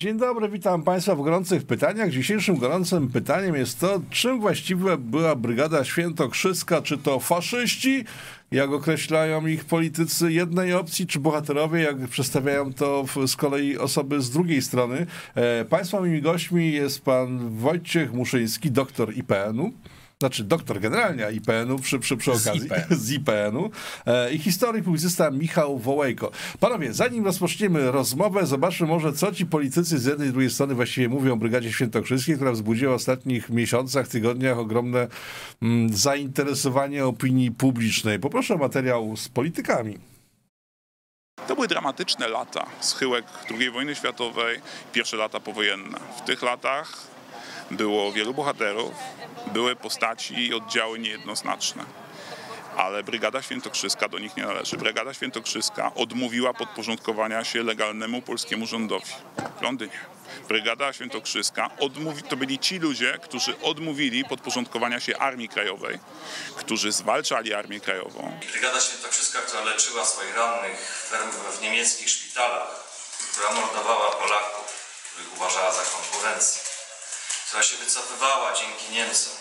Dzień dobry, witam Państwa w gorących pytaniach. Dzisiejszym gorącym pytaniem jest to, czym właściwie była Brygada Świętokrzyska? Czy to faszyści, jak określają ich politycy jednej opcji, czy bohaterowie, jak przedstawiają to z kolei osoby z drugiej strony? E, państwa moimi gośćmi jest pan Wojciech Muszyński, doktor IPN-u znaczy doktor generalnie IPN-u przy, przy, przy okazji, z, IPN. IPN-u i e, historyk publicysta Michał Wołejko. Panowie, zanim rozpoczniemy rozmowę, zobaczmy może, co ci politycy z jednej i drugiej strony właściwie mówią o Brygadzie Świętokrzyskiej, która wzbudziła w ostatnich miesiącach, tygodniach ogromne mm, zainteresowanie opinii publicznej. Poproszę o materiał z politykami. To były dramatyczne lata, schyłek II wojny światowej, pierwsze lata powojenne. W tych latach było wielu bohaterów, były postaci i oddziały niejednoznaczne. Ale Brygada Świętokrzyska do nich nie należy. Brygada Świętokrzyska odmówiła podporządkowania się legalnemu polskiemu rządowi w Londynie. Brygada Świętokrzyska, odmówi, to byli ci ludzie, którzy odmówili podporządkowania się Armii Krajowej, którzy zwalczali Armię Krajową. Brygada Świętokrzyska, która leczyła swoich rannych w, w niemieckich szpitalach, która mordowała Polaków, których uważała za konkurencję która się wycofywała dzięki Niemcom.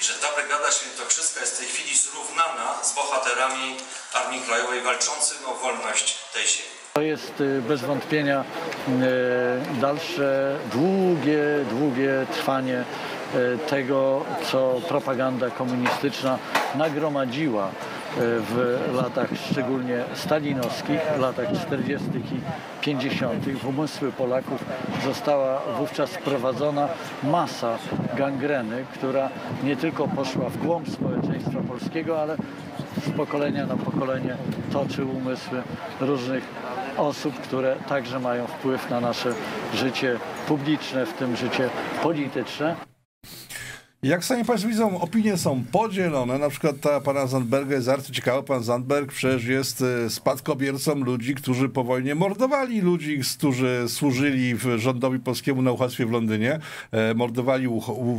I że ta Brygada Świętokrzyska jest w tej chwili zrównana z bohaterami Armii Krajowej walczącym o wolność tej ziemi. To jest y, bez wątpienia y, dalsze długie, długie trwanie y, tego, co propaganda komunistyczna nagromadziła w latach szczególnie stalinowskich, latach 40. i 50. w umysły Polaków została wówczas wprowadzona masa gangreny, która nie tylko poszła w głąb społeczeństwa polskiego, ale z pokolenia na pokolenie toczy umysły różnych osób, które także mają wpływ na nasze życie publiczne, w tym życie polityczne. Jak sami Państwo widzą, opinie są podzielone. Na przykład ta pana Zandberga jest bardzo ciekawa. Pan Zandberg przecież jest y, spadkobiercą ludzi, którzy po wojnie mordowali ludzi, którzy służyli w rządowi polskiemu na uchadztwie w Londynie. E, mordowali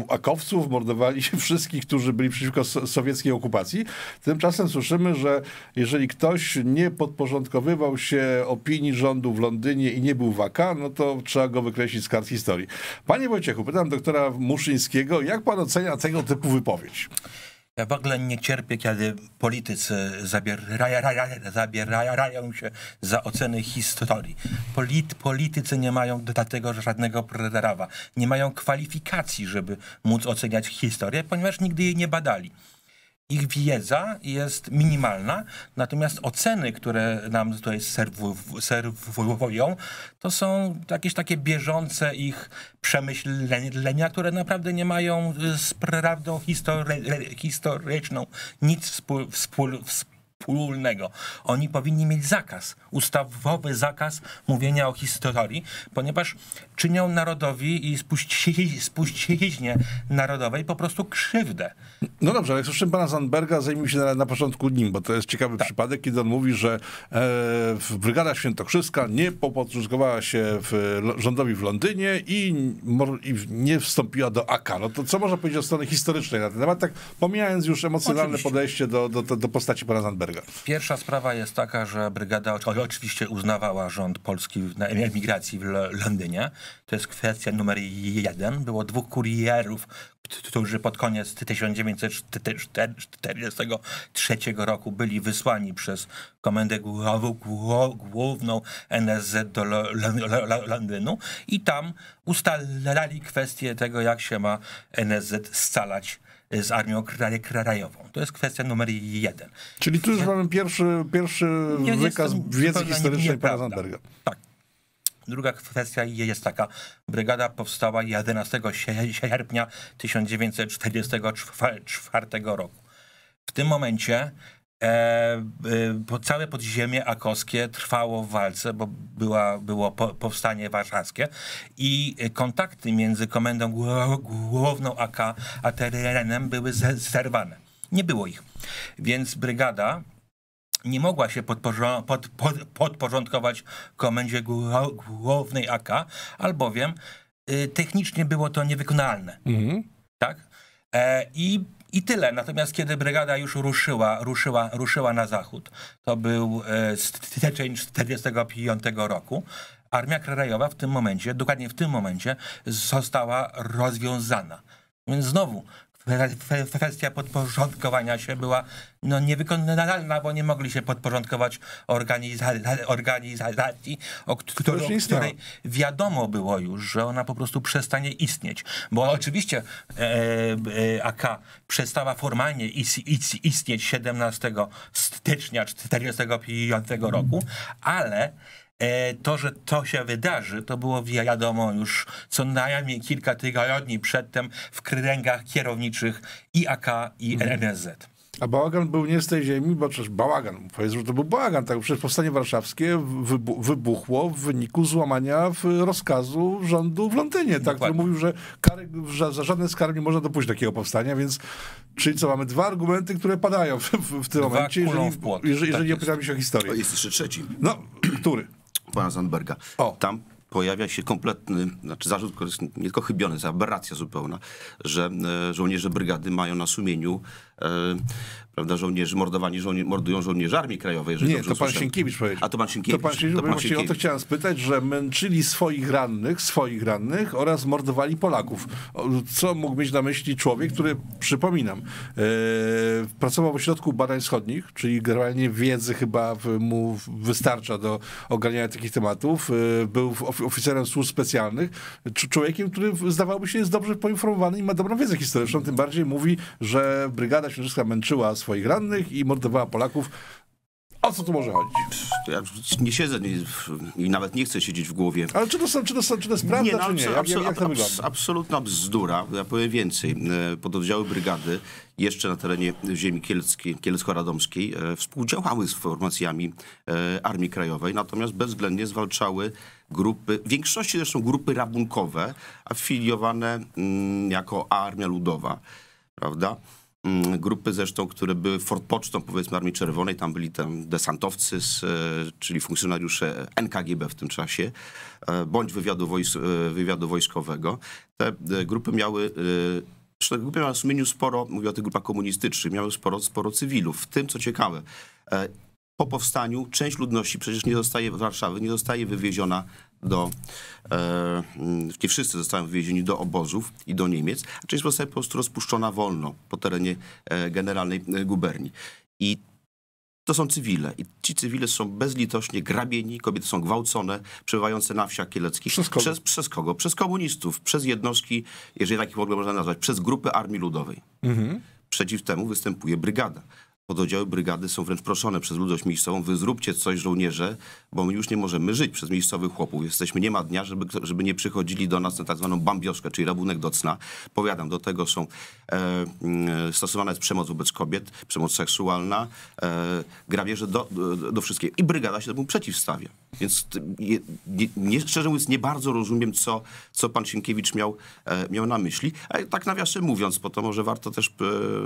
akowców, mordowali wszystkich, którzy byli przeciwko sowieckiej okupacji. Tymczasem słyszymy, że jeżeli ktoś nie podporządkowywał się opinii rządu w Londynie i nie był waka, no to trzeba go wykreślić z kart historii. Panie Wojciechu, pytam doktora Muszyńskiego, jak pan ocenia ocenia tego typu wypowiedź? Ja w ogóle nie cierpię, kiedy politycy zabierają, zabierają się za oceny historii. Polit, politycy nie mają do tego żadnego prawa. Nie mają kwalifikacji, żeby móc oceniać historię, ponieważ nigdy jej nie badali ich wiedza jest minimalna, natomiast oceny, które nam tutaj serwują, to są jakieś takie bieżące ich przemyślenia, które naprawdę nie mają z prawdą historyczną nic wspólnego ogólnego. Oni powinni mieć zakaz, ustawowy zakaz mówienia o historii, ponieważ czynią narodowi i spuścić spuściźnie narodowej po prostu krzywdę. No dobrze, ale słyszymy pana Zandberga, zajmijmy się na, na, początku nim, bo to jest ciekawy tak. przypadek, kiedy on mówi, że e, Brygada Świętokrzyska nie popodporządkowała się w, rządowi w Londynie i, i, nie wstąpiła do AK. No to co można powiedzieć o stronie historycznej na ten temat, tak pomijając już emocjonalne Oczywiście. podejście do, do, do, do postaci pana Zandberga? Pierwsza sprawa jest taka, że brygada oczywiście uznawała rząd polski na emigracji w Londynie. To jest kwestia numer jeden. Było dwóch kurierów, którzy pod koniec 1943 roku byli wysłani przez Komendę Główną NSZ do Londynu i tam ustalali kwestię tego, jak się ma NSZ scalać z armią krajową. To jest kwestia numer jeden. Czyli tu już ja, mamy pierwszy, pierwszy wykaz wiedzy historycznej pana Zandberga. Tak. Druga kwestia jest taka. Brygada powstała 11 sierpnia 1944 roku. W tym momencie E, e, po, całe podziemie akoskie trwało w walce, bo była, było po, powstanie warszawskie i kontakty między komendą główną AK a terenem były zerwane. Nie było ich. Więc brygada nie mogła się pod, pod, podporządkować komendzie głównej AK, albowiem y, technicznie było to niewykonalne. Mm Tak? E, I i tyle. Natomiast kiedy brygada już ruszyła, ruszyła, ruszyła na zachód, to był e, styczeń 1945 roku, Armia Krajowa w tym momencie, dokładnie w tym momencie, została rozwiązana. Więc znowu, kwestia podporządkowania się była no, niewykonalna, bo nie mogli się podporządkować organizacji, o, którą, której wiadomo było już, że ona po prostu przestanie istnieć. Bo oczywiście e, e, AK przestała formalnie is, is, istnieć 17 stycznia 1945 roku, ale E, to, że to się wydarzy, to było wiadomo już co najmniej kilka tygodni przedtem w kręgach kierowniczych i AK i mhm. NSZ. A bałagan był nie z tej ziemi, bo przecież bałagan, powiedzmy, że to był bałagan, tak? Przecież powstanie warszawskie wybuchło w wyniku złamania w rozkazu rządu w Londynie, tak? Który mówił, że, kary, że za żadne skarb nie można dopuścić takiego powstania, więc czyli co, mamy dwa argumenty, które padają w, w, tym dwa momencie, jeżeli, jeżeli, jeżeli tak nie opieramy się o historię. jest jeszcze trzeci. No, który? pana Zandberga. O. Tam pojawia się kompletny, znaczy zarzut, który jest nie tylko chybiony, jest aberracja zupełna, że e, żołnierze brygady mają na sumieniu E, prawda, żołnierzy, mordowani żołnier mordują żołnierzy Armii Krajowej. Jeżeli nie, to pan Sienkiewicz powiedział. A to pan Sienkiewicz. To pan Sienkiewicz, to pan Sienkiewicz. o to chciałem spytać, że męczyli swoich rannych, swoich rannych oraz mordowali Polaków. Co mógł mieć na myśli człowiek, który, przypominam, yy, pracował w ośrodku badań wschodnich, czyli generalnie wiedzy chyba mu wystarcza do ogarniania takich tematów. Yy, był oficerem służb specjalnych. Człowiekiem, który zdawałby się jest dobrze poinformowany i ma dobrą wiedzę historyczną. Tym bardziej mówi, że brygada Joanna męczyła swoich rannych i mordowała Polaków. O co tu może chodzić? Ja nie siedzę nie, i nawet nie chcę siedzieć w głowie. Ale czy to, są, czy to, są, czy to jest prawda, nie, no, czy nie? Jak, jak, abs, absolutna bzdura. Ja powiem więcej. E, pododdziały brygady jeszcze na terenie ziemi kielsko-radomskiej e, współdziałały z formacjami e, Armii Krajowej, natomiast bezwzględnie zwalczały grupy, w większości zresztą grupy rabunkowe, afiliowane mm, jako Armia Ludowa. Prawda? Mm, grupy zresztą, które były fortpocztą powiedzmy Armii Czerwonej, tam byli tam desantowcy, z, e, czyli funkcjonariusze NKGB w tym czasie, e, bądź wywiadu, wojs e, wywiadu wojskowego. Te grupy miały te grupy miały w sumieniu sporo, mówię o tych grupach komunistycznych, miały sporo, sporo cywilów. W tym, co ciekawe, po powstaniu część ludności przecież nie zostaje Warszawy, nie zostaje wywieziona do, nie e, wszyscy zostają wywiezieni do obozów i do Niemiec, a część zostaje po prostu rozpuszczona wolno po terenie e, generalnej e, guberni. I to są cywile. I ci cywile są bezlitośnie grabieni, kobiety są gwałcone, przebywające na wsiach kieleckich. Przez kogo? Przez, przez, kogo? Przez komunistów, przez jednostki, jeżeli takich w ogóle można nazwać, przez grupy Armii Ludowej. Mhm. Przeciw temu występuje brygada pododdziały brygady są wręcz proszone przez ludność miejscową, wy zróbcie coś żołnierze, bo my już nie możemy żyć przez miejscowych chłopów. Jesteśmy, nie ma dnia, żeby, żeby nie przychodzili do nas na tak zwaną bambioszkę, czyli rabunek docna. Powiadam, do tego są e, mm, jest przemoc wobec kobiet, przemoc seksualna, e, grabieże do, do, do, wszystkiego. I brygada się temu przeciwstawia. Więc e, nie, nie, szczerze mówiąc nie bardzo rozumiem, co, co pan Sienkiewicz miał, e, miał na myśli. Ale tak nawiasem mówiąc, po to może warto też...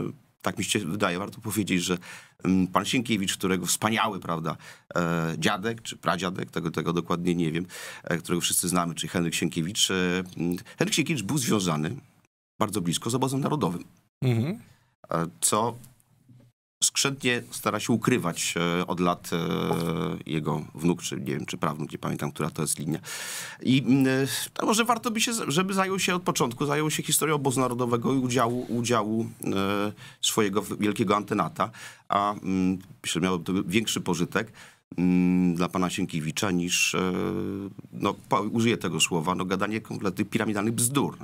E, tak mi się wydaje, warto powiedzieć, że mm, pan Sienkiewicz, którego wspaniały, prawda, e, dziadek czy pradziadek, tego, tego dokładnie nie wiem, e, którego wszyscy znamy, czyli Henryk Sienkiewicz, e, mm, Henryk Sienkiewicz był związany bardzo blisko z obozem narodowym. Mhm. Co skrzętnie stara się ukrywać e, od lat e, jego wnuk, czy nie wiem, czy prawnuk, nie pamiętam, która to jest linia. I e, może warto by się, żeby zajął się od początku, zajął się historią obozu narodowego i udziału, udziału swojego wielkiego antenata, a myślę, miałoby to większy pożytek. Mm, dla pana Sienkiewicza niż, e, no użyję tego słowa, no gadanie kompletnych piramidalnych bzdur.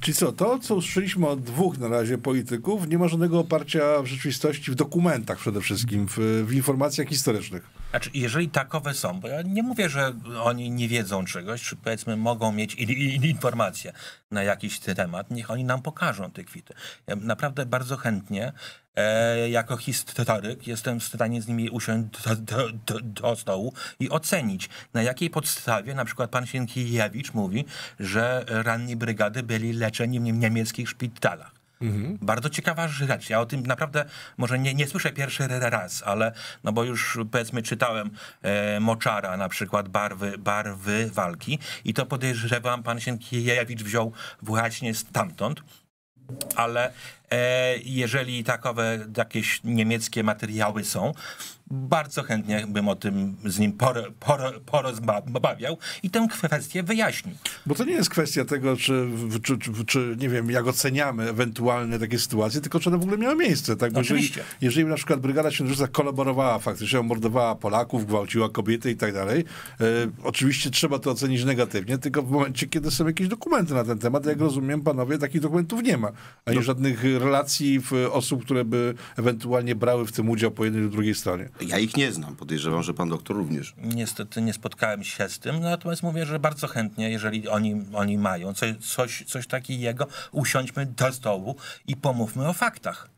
Czyli co, to co usłyszeliśmy od dwóch na razie polityków nie ma żadnego oparcia w rzeczywistości, w dokumentach przede wszystkim, w, w informacjach historycznych. Znaczy, jeżeli takowe są, bo ja nie mówię, że oni nie wiedzą czegoś, czy powiedzmy mogą mieć in, in, informacje na jakiś temat, niech oni nam pokażą te kwity. Ja naprawdę bardzo chętnie e, jako historyk jestem w stanie z nimi usiąść do, do, do, do, stołu i ocenić, na jakiej podstawie na przykład pan Sienkiewicz mówi, że ranni brygady byli leczeni w niemieckich szpitalach. Mhm. Bardzo ciekawa rzecz. Ja o tym naprawdę może nie, nie słyszę pierwszy raz, ale no bo już powiedzmy czytałem e, Moczara na przykład barwy, barwy walki i to podejrzewam pan Sienkiewicz wziął właśnie stamtąd. Ale E, jeżeli takowe jakieś niemieckie materiały są, bardzo chętnie bym o tym z nim por, por, porozmawiał i tę kwestię wyjaśnił. Bo to nie jest kwestia tego, czy, czy, czy, czy nie wiem, jak oceniamy ewentualne takie sytuacje, tylko czy one w ogóle miały miejsce. Tak? Bo Oczywiście. Jeżeli, jeżeli na przykład Brygada Księżyca kolaborowała faktycznie, mordowała Polaków, gwałciła kobiety i tak dalej, e, oczywiście trzeba to ocenić negatywnie, tylko w momencie, kiedy są jakieś dokumenty na ten temat, jak rozumiem, panowie, takich dokumentów nie ma, ani Do... No. żadnych relacji osób, które by ewentualnie brały w tym udział po jednej lub drugiej stronie. Ja ich nie znam, podejrzewam, że pan doktor również. Niestety nie spotkałem się z tym, natomiast mówię, że bardzo chętnie, jeżeli oni, oni mają coś, coś, coś takiego, usiądźmy do stołu i pomówmy o faktach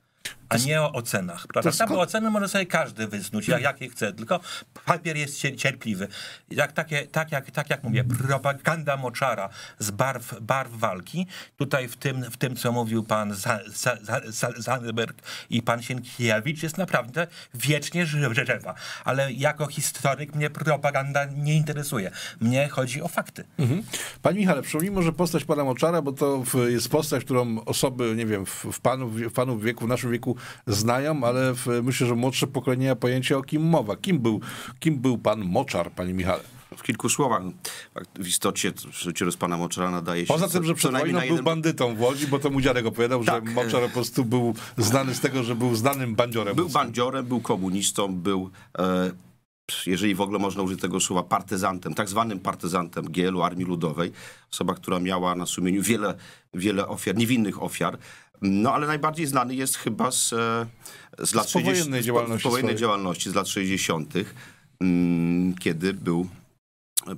a nie o ocenach, prawda? Skąd... Bo oceny może sobie każdy wysnuć, jak, jakie chce, tylko papier jest cierpliwy. Jak, takie, tak, jak, tak jak mówię, propaganda moczara z barw, barw walki, tutaj w tym, w tym, co mówił pan Zanderberg i pan Sienkiewicz, jest naprawdę wiecznie żywa. Ale jako historyk mnie propaganda nie interesuje. Mnie chodzi o fakty. Mhm. Panie Michale, przypomnijmy, że postać pana moczara, bo to jest postać, którą osoby, nie wiem, w, w panu, w panu wieku, w naszym wieku znają, ale w, myślę, że młodsze pokolenia pojęcia o kim mowa. Kim był, kim był pan Moczar, panie Michale? W kilku słowach. W istocie życiorys pana Moczara nadaje się... Poza tym, że przed wojną jeden... był bandytą w Łodzi, bo to mu dziadek opowiadał, tak. że Moczar po prostu był znany z tego, że był znanym bandziorem. Był bandziorem, był komunistą, był... E, jeżeli w ogóle można użyć tego słowa, partyzantem, tak zwanym partyzantem Gielu Armii Ludowej, osoba, która miała na sumieniu wiele, wiele ofiar, niewinnych ofiar, no ale najbardziej znany jest chyba z, e, z lat 60. Działalności z powojennej działalności z lat 60., mm, kiedy był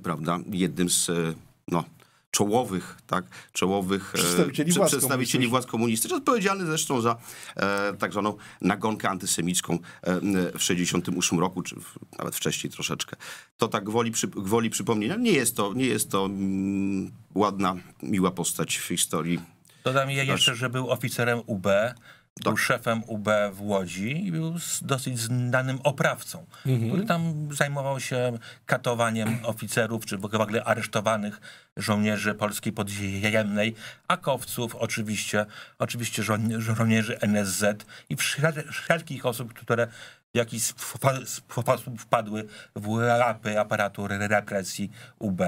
prawda, jednym z e, no, czołowych, tak, czołowych e, przedstawicieli, władz, komunistycznych, odpowiedzialny zresztą za e, tak zwaną nagonkę antysemicką e, w 68 roku, czy w, nawet wcześniej troszeczkę. To tak gwoli, przy, gwoli przypomnienia. Nie jest to, nie jest to mm, ładna, miła postać w historii Dodam je jeszcze, że był oficerem UB, był tak. szefem UB w Łodzi i był dosyć znanym oprawcą, mhm. który tam zajmował się katowaniem oficerów, czy w ogóle aresztowanych żołnierzy polskiej podziemnej, akowców oczywiście, oczywiście żo żołnierzy NSZ i wszelkich osób, które w jakiś sposób wpadły w łapy aparatu represji UB.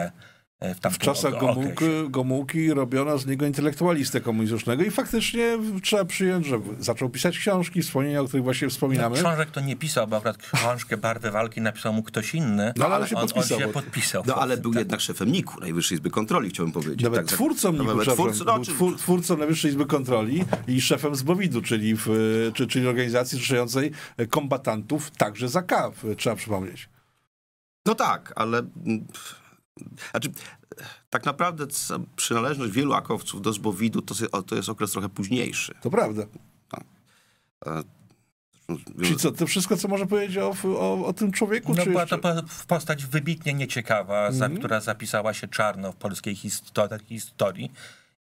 E, w, w czasach Gomułki, Gomułki robiono z niego intelektualistę komunistycznego i faktycznie trzeba przyjąć, że zaczął pisać książki, wspomnienia, o których właśnie wspominamy. No, książek to nie pisał, bo akurat książkę Barwy Walki napisał mu ktoś inny, no, ale, ale się on, podpisał. on się podpisał. No ale był tak. jednak szefem NIK-u, Najwyższej Izby Kontroli, chciałbym powiedzieć. Nawet tak, twórcą tak, NIK-u, twórcą, no, twór, twórcą Najwyższej Izby Kontroli i szefem Zbowidu, czyli, w, czy, czyli organizacji zrzeszającej kombatantów także za KAW, trzeba przypomnieć. No tak, ale... Mm, pff znaczy, tak naprawdę przynależność wielu akowców do Zbowidu to, to jest okres trochę późniejszy. To prawda. Tak. Czyli co, to wszystko, co może powiedzieć o, o, o tym człowieku? No, czy była jeszcze... to postać wybitnie nieciekawa, mm -hmm. za, mhm. która zapisała się czarno w polskiej historii. historii.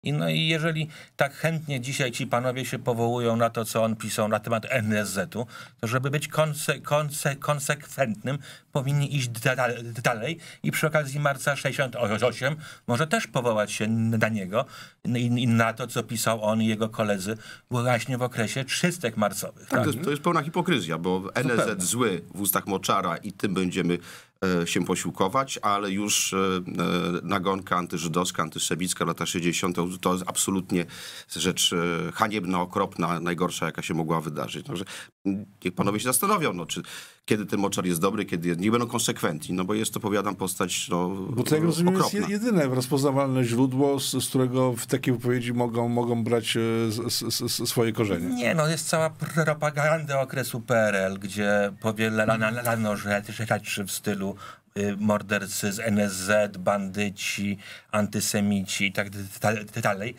I, no i jeżeli tak chętnie dzisiaj ci panowie się powołują na to, co on pisał na temat NSZ-u, to żeby być konse konse konsekwentnym, powinni iść dalej i przy okazji marca 68 może też powołać się na niego i, na to, co pisał on i jego koledzy właśnie w okresie czystek marcowych. Tak, to, mhm. to, jest pełna hipokryzja, bo NZ zły w ustach Moczara i tym będziemy e, się posiłkować, ale już e, e, nagonka antyżydowska, antyszebicka lata 60. to jest absolutnie rzecz haniebna, okropna, najgorsza, jaka się mogła wydarzyć. Także mm, niech panowie się zastanowią, no, czy kiedy ten moczar jest dobry, kiedy jest... nie będą konsekwentni, no bo jest to, powiadam, postać no, Bo to, jak rozumiem, okropna. jest jedyne rozpoznawalne źródło, z, z, którego w takiej wypowiedzi mogą, mogą brać e, z, z, swoje korzenie. Nie, no jest cała propaganda okresu PRL, gdzie powielano rzeczy tak w stylu y, mordercy z NSZ, bandyci, antysemici i tak dalej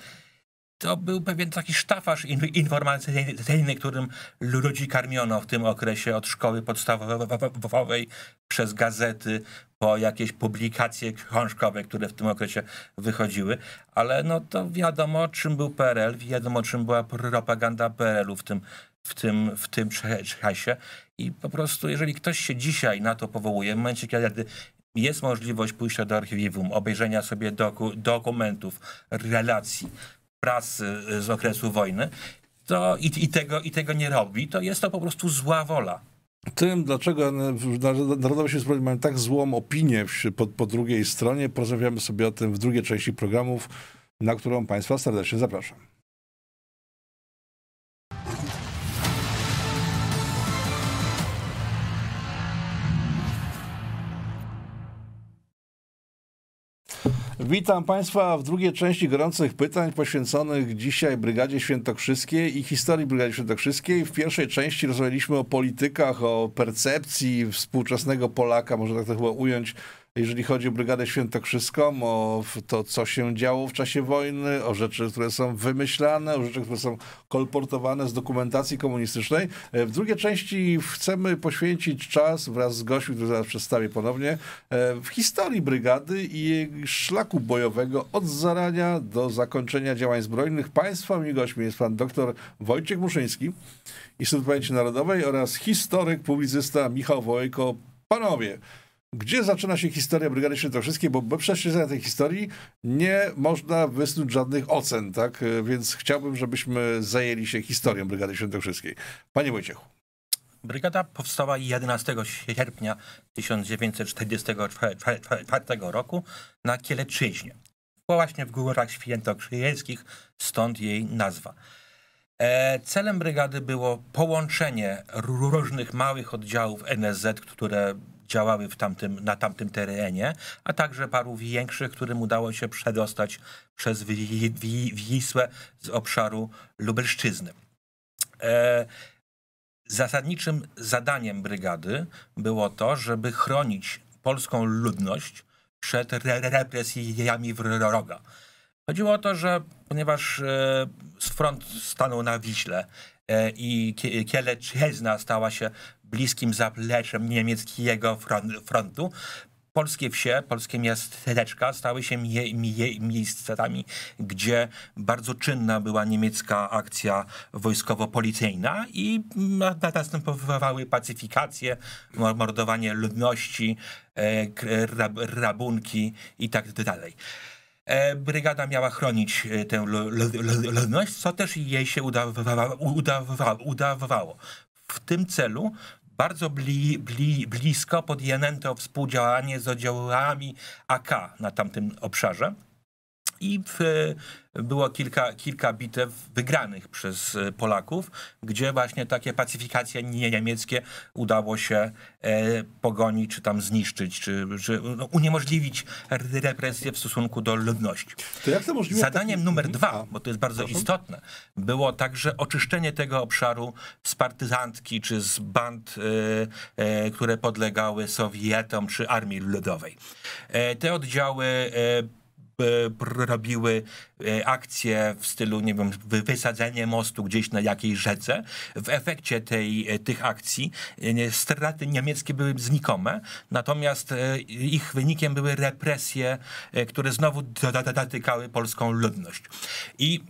to był pewien taki sztafasz informacyjny, którym ludzi karmiono w tym okresie od szkoły podstawowej przez gazety po jakieś publikacje książkowe, które w tym okresie wychodziły. Ale no to wiadomo, czym był PRL, wiadomo, czym była propaganda PRL-u w tym, w tym, w tym czasie. I po prostu, jeżeli ktoś się dzisiaj na to powołuje, w momencie, kiedy jest możliwość pójścia do archiwum, obejrzenia sobie doku, dokumentów, relacji, Prasy y, z okresu wojny to, i, i, tego, i tego nie robi, to jest to po prostu zła wola. Tym, dlaczego Narodowe się Zbrojne mają tak złą opinię po, po drugiej stronie, porozmawiamy sobie o tym w drugiej części programów, na którą Państwa serdecznie zapraszam. Witam Państwa w drugiej części gorących pytań poświęconych dzisiaj Brygadzie Świętokrzyskiej i historii Brygady Świętokrzyskiej. W pierwszej części rozmawialiśmy o politykach, o percepcji współczesnego Polaka, może tak to chyba ująć, jeżeli chodzi o Brygadę Świętokrzyską, o to, co się działo w czasie wojny, o rzeczy, które są wymyślane, o rzeczy, które są kolportowane z dokumentacji komunistycznej. E, w drugiej części chcemy poświęcić czas wraz z gośćmi, który zaraz przedstawię ponownie, e, w historii Brygady i jej szlaku bojowego od zarania do zakończenia działań zbrojnych. Państwa mi gośćmi jest pan dr Wojciech Muszyński, Instytut Pamięci Narodowej oraz historyk, publicysta Michał Wojko. Panowie, gdzie zaczyna się historia Brygady Świętokrzyskiej, bo bez prześledzenia tej historii nie można wysnuć żadnych ocen, tak? Więc chciałbym, żebyśmy zajęli się historią Brygady Świętokrzyskiej. Panie Wojciechu. Brygada powstała 11 sierpnia 1944 roku na Kieleczyźnie. Właśnie w górach świętokrzyjeckich, stąd jej nazwa. E, celem brygady było połączenie różnych małych oddziałów NSZ, które działały w tamtym, na tamtym terenie, a także paru większych, którym udało się przedostać przez Wisłę z obszaru Lubelszczyzny. E, zasadniczym zadaniem brygady było to, żeby chronić polską ludność przed represjami wroga. Chodziło o to, że ponieważ e, front stanął na Wiśle e, i Kielecczyzna stała się bliskim zapleczem niemieckiego frontu, polskie wsie, polskie miasteczka stały się mie, mie, miejscami, gdzie bardzo czynna była niemiecka akcja wojskowo-policyjna i następowały pacyfikacje, mordowanie ludności, e, rabunki i tak dalej. E, brygada miała chronić e, tę ludność, co też jej się udawało. udawało. W tym celu bardzo bli, bli, blisko podjęto współdziałanie z oddziałami AK na tamtym obszarze i w, było kilka, kilka bitew wygranych przez e, Polaków, gdzie właśnie takie pacyfikacje niemieckie udało się e, pogonić, czy tam zniszczyć, czy, czy no, uniemożliwić represję w stosunku do ludności. Zadaniem taki... numer mhm. dwa, bo to jest bardzo Proszę? istotne, było także oczyszczenie tego obszaru z partyzantki, czy z band, e, e, które podlegały Sowietom, czy Armii Ludowej. E, te oddziały e, robiły e, akcje w stylu, nie wiem, wysadzenie mostu gdzieś na jakiejś rzece. W efekcie tej, e, tych akcji e, straty niemieckie były znikome, natomiast ich wynikiem były represje, które znowu dotykały polską ludność. I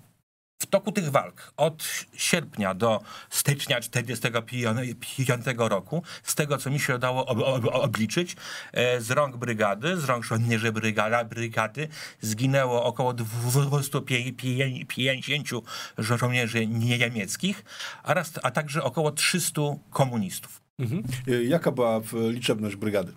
toku tych walk od sierpnia do stycznia 1945 roku, z tego co mi się udało ob ob obliczyć, e, z rąk brygady, z rąk żołnierzy brygada, brygady zginęło około 250 żołnierzy niemieckich, a, raz, a także około 300 komunistów. Mhm. Y, jaka była liczebność brygady?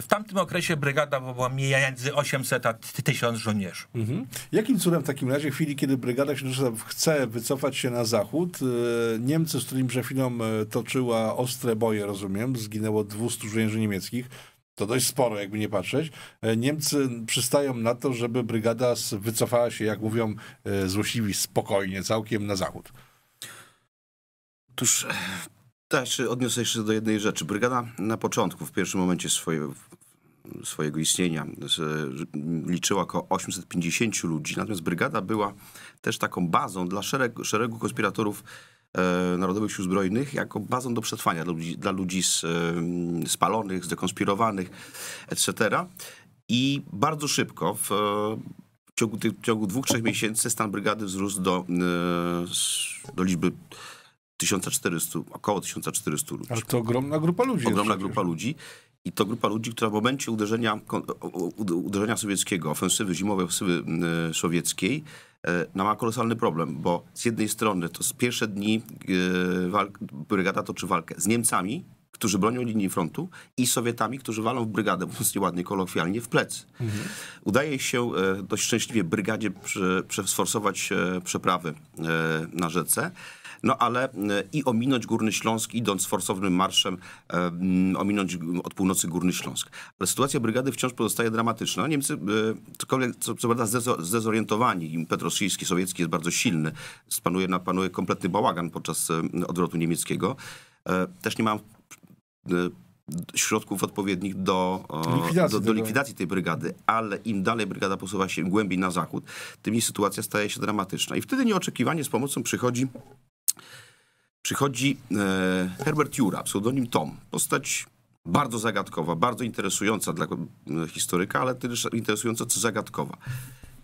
W tamtym okresie brygada była między 800 a 1000 żołnierzy. Mhm. Jakim cudem w takim razie w chwili, kiedy brygada się chce wycofać się na zachód, y, Niemcy, z którymi przed chwilą y, toczyła ostre boje, rozumiem, zginęło 200 żołnierzy niemieckich, to dość sporo, jakby nie patrzeć. Niemcy przystają na to, żeby brygada wycofała się, jak mówią złośliwi, spokojnie, całkiem na zachód. Otóż też tak, odniosę się do jednej rzeczy. Brygada na początku, w pierwszym momencie swoje, swojego istnienia liczyła około 850 ludzi, natomiast brygada była też taką bazą dla szeregu, szeregu konspiratorów e, Narodowych Sił Zbrojnych, jako bazą do przetrwania dla ludzi, dla ludzi z, e, spalonych, zdekonspirowanych, etc. I bardzo szybko w, w ciągu, w ciągu dwóch, trzech miesięcy stan brygady wzrósł do, e, do liczby 1400, około 1400 ludzi. Ale to ogromna grupa ludzi. Ogromna grupa ludzi. I to grupa ludzi, która w momencie uderzenia, uderzenia sowieckiego, ofensywy zimowej, ofensywy e, sowieckiej, no ma kolosalny problem, bo z jednej strony to z pierwsze dni e, walk, brygada toczy walkę z Niemcami, którzy bronią linii frontu i Sowietami, którzy walą w brygadę, mówiąc nieładnie, kolokwialnie, w plec. Mhm. Udaje się dość szczęśliwie brygadzie przesforsować przeprawy na rzece no ale e, i ominąć Górny Śląsk, idąc forsownym marszem, e, ominąć od północy Górny Śląsk. Ale sytuacja brygady wciąż pozostaje dramatyczna. No, Niemcy, e, cokolwiek, co, co prawda, zdezorientowani, Impet Rosyjski, sowiecki jest bardzo silny, panuje, panuje kompletny bałagan podczas odwrotu niemieckiego. Też nie mam środków odpowiednich do likwidacji, do, do likwidacji tej brygady, ale im dalej brygada posuwa się głębiej na zachód, tym jej sytuacja staje się dramatyczna. I wtedy nieoczekiwanie z pomocą przychodzi przychodzi e, Herbert Jura, pseudonim Tom. Postać bardzo zagadkowa, bardzo interesująca dla e, historyka, ale też interesująca co zagadkowa.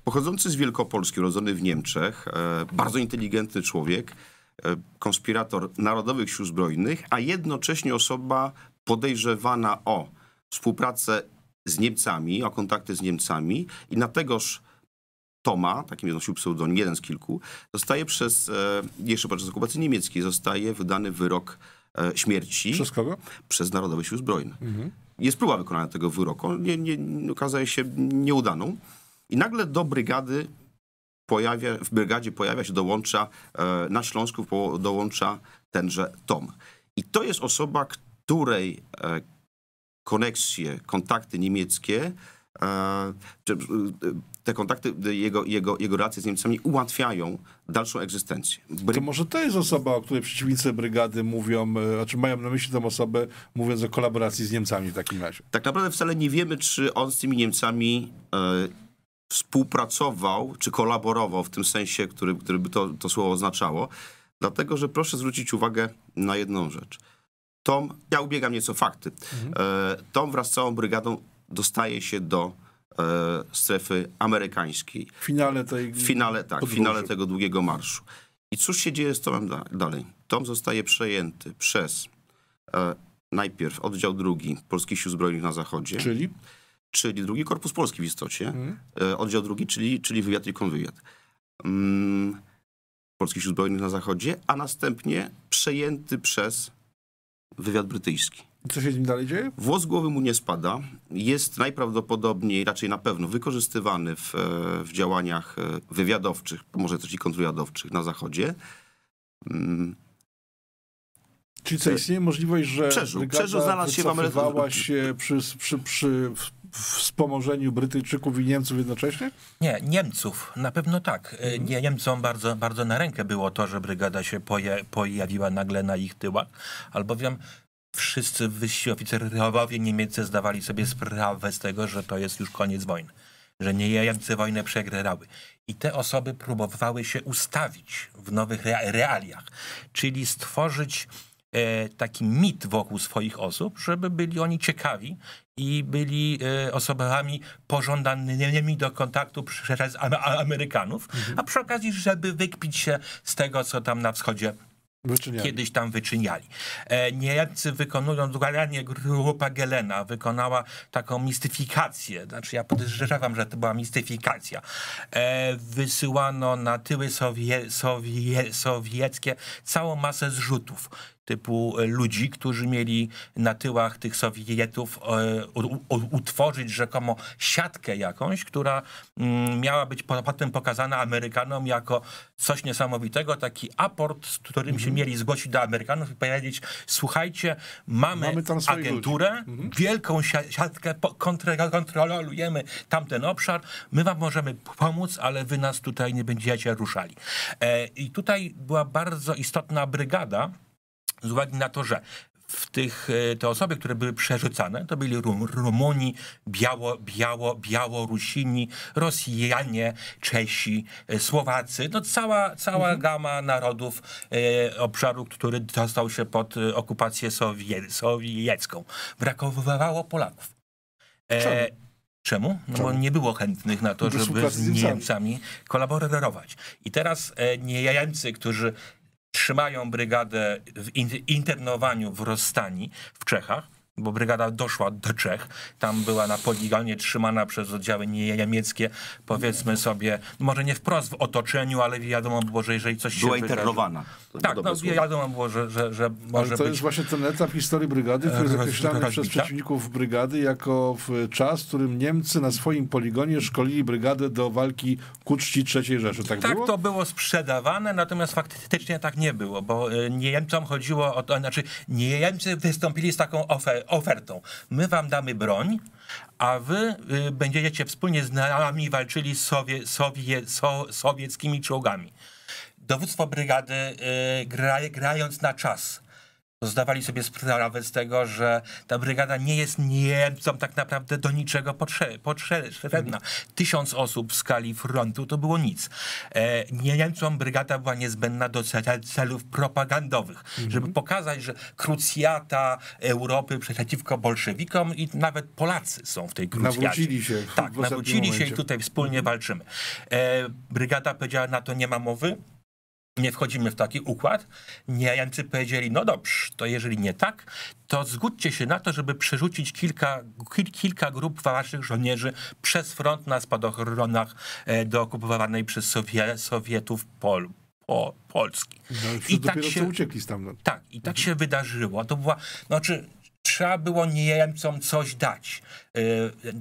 Pochodzący z Wielkopolski, urodzony w Niemczech, e, bardzo inteligentny człowiek, e, konspirator Narodowych Sił Zbrojnych, a jednocześnie osoba podejrzewana o współpracę z Niemcami, o kontakty z Niemcami i na tegoż Toma, takim jest nosił pseudonim, jeden z kilku, zostaje przez, e, jeszcze podczas okupacji niemieckiej, zostaje wydany wyrok e, śmierci. Przez kogo? Przez Narodowe Siły Zbrojne. Mhm. Jest próba wykonania tego wyroku, nie, nie, okazaje się nieudaną. I nagle do brygady pojawia, w brygadzie pojawia się, dołącza, e, na Śląsku dołącza tenże Tom. I to jest osoba, której koneksje, kontakty niemieckie E, e, te kontakty, e, jego, jego, jego relacje z Niemcami ułatwiają dalszą egzystencję. Bry... To może to jest osoba, o której przeciwnicy brygady mówią, znaczy mają na myśli tę osobę, mówiąc o kolaboracji z Niemcami w takim razie. Tak naprawdę wcale nie wiemy, czy on z tymi Niemcami współpracował, czy kolaborował w tym sensie, który, który by to, to słowo oznaczało. Dlatego, że proszę zwrócić uwagę na jedną rzecz. Tom, ja ubiegam nieco fakty. Mhm. Tom wraz z całą brygadą dostaje się do e, strefy amerykańskiej. W finale tej... finale, tak, finale tego długiego marszu. I cóż się dzieje z Tomem dalej? Tom zostaje przejęty przez e, najpierw oddział drugi Polskich Sił Zbrojnych na Zachodzie. Czyli? Czyli drugi Korpus Polski w istocie. Hmm. E, oddział drugi, czyli, czyli wywiad i konwywiad. Mm, Polskich Sił Zbrojnych na Zachodzie, a następnie przejęty przez wywiad brytyjski. Co się z nim dalej dzieje? Włos głowy mu nie spada. Jest najprawdopodobniej, raczej na pewno, wykorzystywany w, e, w działaniach e, wywiadowczych, może też i kontrwywiadowczych na Zachodzie. Mm. Czyli co, istnieje możliwość, że przeżył, przeżył znalazł się w Ameryce. się przy, przy, przy wspomożeniu Brytyjczyków i Niemców jednocześnie? Nie, Niemców, na pewno tak. E, mhm. Nie, Niemcom bardzo, bardzo na rękę było to, że brygada się poje, pojawiła nagle na ich tyłach, albowiem wszyscy wyżsi oficerowie niemieccy zdawali sobie sprawę z tego, że to jest już koniec wojny, że Niemcy wojnę przegrały. I te osoby próbowały się ustawić w nowych realiach, czyli stworzyć e, taki mit wokół swoich osób, żeby byli oni ciekawi i byli e, osobami pożądanymi do kontaktu przez Amerykanów, mhm. a przy okazji, żeby wykpić się z tego, co tam na wschodzie Wyczyniali. kiedyś tam wyczyniali. E, Niemcy wykonują dokładnie grupa Gelena wykonała taką mistyfikację, znaczy ja podejrzewam, że to była mistyfikacja. E, wysyłano na tyły sowie, sowie, sowieckie całą masę zrzutów typu e, ludzi, którzy mieli na tyłach tych Sowietów e, utworzyć rzekomo siatkę jakąś, która mm, miała być potem pokazana Amerykanom jako coś niesamowitego, taki aport, z którym mhm. się mieli zgłosić do Amerykanów i powiedzieć, słuchajcie, mamy, mamy agenturę, mhm. wielką siatkę, kontrolujemy tamten obszar, my wam możemy pomóc, ale wy nas tutaj nie będziecie ruszali. E, I tutaj była bardzo istotna brygada, z uwagi na to, że w tych, e, te osoby, które były przerzucane, to byli Rum, Rumuni, Biało, Biało, Białorusini, Rosjanie, Czesi, e, Słowacy. No cała, cała mhm. gama narodów e, obszaru, który dostał się pod e, okupację sowie, sowiecką. Brakowało Polaków. E, Czemu? No Czemu? bo nie było chętnych na to, żeby z Niemcami kolaborować. I teraz e, Niemcy, którzy trzymają brygadę w internowaniu w Rozstani w Czechach bo brygada doszła do Czech, tam była na poligonie trzymana przez oddziały niemieckie, powiedzmy sobie, no może nie wprost w otoczeniu, ale wiadomo było, że jeżeli coś się Była internowana. Tak, no, wiadomo było, że, że, że może ale to jest właśnie ten etap historii brygady, który jest określany przez przeciwników brygady jako czas, w którym Niemcy na swoim poligonie szkolili brygadę do walki ku czci III Rzeszy. Tak, tak było? to było sprzedawane, natomiast faktycznie tak nie było, bo e, Niemcom chodziło o to, znaczy Niemcy wystąpili z taką ofertą, ofertą. My wam damy broń, a wy y, będziecie wspólnie z nami walczyli z sowie, sowie, so, sowieckimi czołgami. Dowództwo brygady, y, gra, grając na czas, zdawali sobie sprawę z tego, że ta brygada nie jest Niemcom tak naprawdę do niczego potrzebna. Tysiąc osób w skali frontu to było nic. E, Niemcom brygada była niezbędna do celów propagandowych, mhm. żeby pokazać, że krucjata Europy przeciwko bolszewikom i nawet Polacy są w tej krucjacie. Nawrócili się. Tak, nawrócili się i tutaj wspólnie mhm. walczymy. E, brygada powiedziała, na to nie ma mowy, nie wchodzimy w taki układ. Niemcy powiedzieli, no dobrze, to jeżeli nie tak, to zgódźcie się na to, żeby przerzucić kilka, kil, kilka grup waszych żołnierzy przez front na spadochronach e, do okupowanej przez Sowie, Sowietów pol, po, Polski. No, I tak się uciekli stamtąd. Tak, i tak mhm. się wydarzyło. To była, znaczy, trzeba było Niemcom coś dać.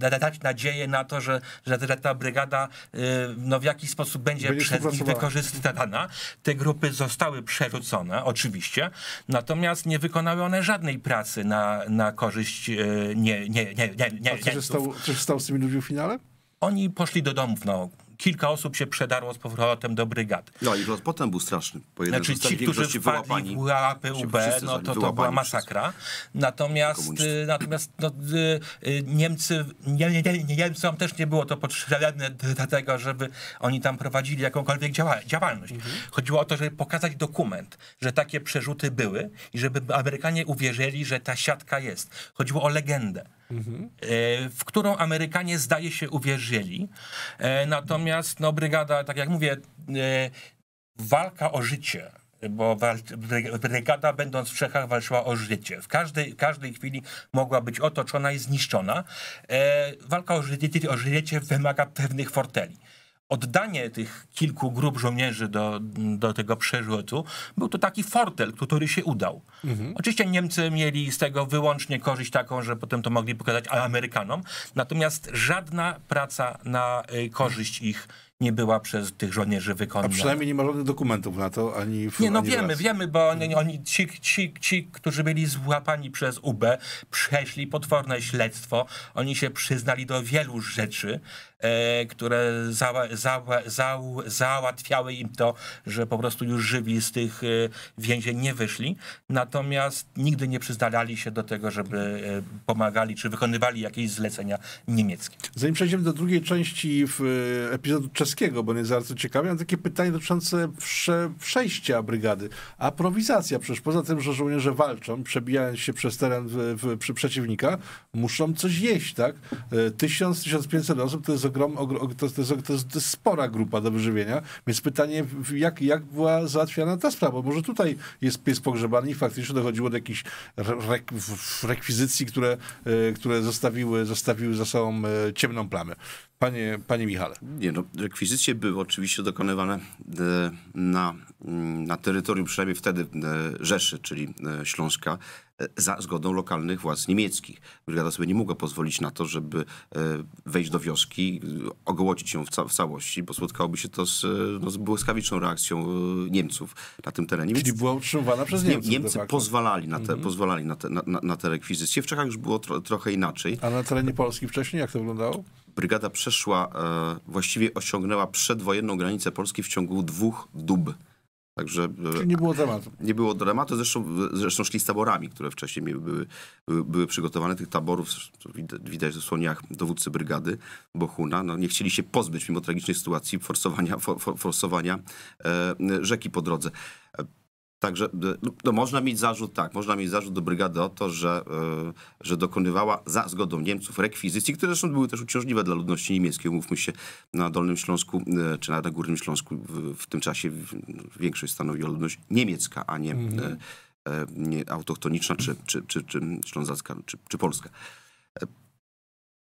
E, dać nadzieję na to, że, że ta brygada e, no w jakiś sposób będzie, będzie przez nich wykorzystana. Te grupy zostały przerzucone, oczywiście, natomiast nie wykonały one żadnej pracy na, na korzyść nie, nie, nie, nie, nie, nie A co się, stało, co się stało z tymi ludźmi w finale? Oni poszli do domów, no kilka osób się przedarło z powrotem do brygad. No i potem był straszny pojedynek. Znaczy ci, którzy wpadli w łapy UB, no to, to była masakra. Natomiast, y, natomiast no, y, y, Niemcy, nie, nie, nie, Niemcom też nie było to potrzebne dlatego, żeby oni tam prowadzili jakąkolwiek działa, działalność. Mhm. Chodziło o to, żeby pokazać dokument, że takie przerzuty były i żeby Amerykanie uwierzyli, że ta siatka jest. Chodziło o legendę. Mhm. E, w którą Amerykanie zdaje się uwierzyli. E, natomiast no, brygada, tak jak mówię, e, walka o życie bo brygada będąc w Czechach walczyła o życie. W każdej, każdej chwili mogła być otoczona i zniszczona. walka o życie, o życie wymaga pewnych forteli oddanie tych kilku grup żołnierzy do, do tego przerzutu, był to taki fortel, który się udał. Mhm. Oczywiście Niemcy mieli z tego wyłącznie korzyść taką, że potem to mogli pokazać Amerykanom, natomiast żadna praca na y, korzyść ich nie była przez tych żołnierzy wykonana. A przynajmniej nie ma żadnych dokumentów na to, ani... W, nie, no wiemy, wiemy, bo oni, oni ci, ci, ci, którzy byli złapani przez UB, przeszli potworne śledztwo, oni się przyznali do wielu rzeczy, e, które za, za, za, załatwiały im to, że po prostu już żywi z tych e, więzień nie wyszli, natomiast nigdy nie przyznali się do tego, żeby e, pomagali czy wykonywali jakieś zlecenia niemieckie. Zanim przejdziemy do drugiej części w e, epizodu czas bo on jest bardzo ciekawy. Mam takie pytanie dotyczące prze, przejścia brygady. prowizacja, przecież poza tym, że żołnierze walczą, przebijając się przez teren w, w, przy przeciwnika, muszą coś jeść, tak? 1000-1500 e, osób to jest, ogrom, to, to, jest, to, jest, to jest spora grupa do wyżywienia, więc pytanie, jak, jak była załatwiana ta sprawa? Może tutaj jest pies pogrzebany i faktycznie dochodziło do jakichś rekwizycji, które, e, które zostawiły, zostawiły za sobą e, ciemną plamę. Panie, panie Michale. Nie, no, Rekwizycje były oczywiście dokonywane e, na, mm, na terytorium przynajmniej wtedy e, Rzeszy, czyli e, Śląska, za zgodą lokalnych władz niemieckich. Brygada sobie nie mogła pozwolić na to, żeby wejść do wioski, ogłosić ją w, ca w całości, bo spotkałoby się to z, no, z błyskawiczną reakcją Niemców na tym terenie. Czyli była utrzymywana przez Niemców. Niemcy pozwalali, na te, mhm. pozwalali na, te, na, na, na te rekwizycje. W Czechach już było tro trochę inaczej. A na terenie Polski wcześniej jak to wyglądało? brygada przeszła, e, właściwie osiągnęła przedwojenną granicę Polski w ciągu dwóch dób. Także, e, Czyli nie było dramatu. Nie było dramatu, zresztą, zresztą szli z taborami, które wcześniej były, były przygotowane. Tych taborów widać w słoniach dowódcy brygady Bohuna. No, nie chcieli się pozbyć, mimo tragicznej sytuacji, forsowania, for, forsowania e, rzeki po drodze. Także e, no, no, można mieć zarzut, tak, można mieć zarzut do brygady o to, że, e, że dokonywała za zgodą Niemców rekwizycji, które zresztą były też uciążliwe dla ludności niemieckiej, mówmy się, na Dolnym Śląsku e, czy na Górnym Śląsku w, w tym czasie no, większość stanowiła ludność niemiecka, a nie, mhm. nie autochtoniczna, czy, czy, czy, czy ślązacka, czy, czy polska.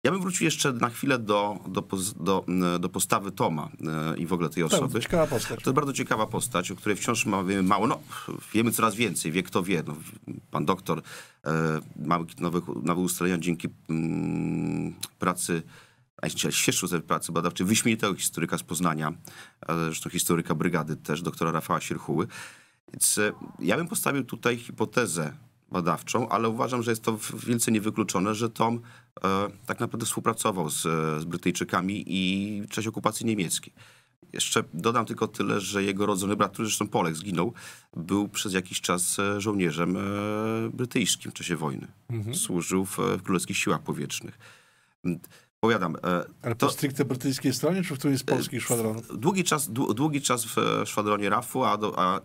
Ja bym wrócił jeszcze na chwilę do, do, do, e, do postawy Toma e, i w ogóle tej tak, osoby. To ciekawa postać. To jest bardzo ciekawa postać, o której wciąż mamy mało, no wiemy coraz więcej, wie kto wie. No, pan doktor e, ma nowe, nowe ustalenia dzięki mm, pracy świeższy ze pracy badawczej, wyśmienitego historyka z Poznania, zresztą historyka brygady też, doktora Rafała Sierchuły. Więc e, ja bym postawił tutaj hipotezę badawczą, ale uważam, że jest to wielce niewykluczone, że Tom e, tak naprawdę współpracował z, z Brytyjczykami i w czasie okupacji niemieckiej. Jeszcze dodam tylko tyle, że jego rodzony brat, który zresztą Polek zginął, był przez jakiś czas e, żołnierzem e, brytyjskim w czasie wojny. Mhm. Służył w, e, w Królewskich Siłach Powietrznych powiadam. E, ale to, po stricte brytyjskiej stronie, czy w którymś z e, polskich szwadronów? Długi czas, długi czas w e, szwadronie RAF-u, a, do, a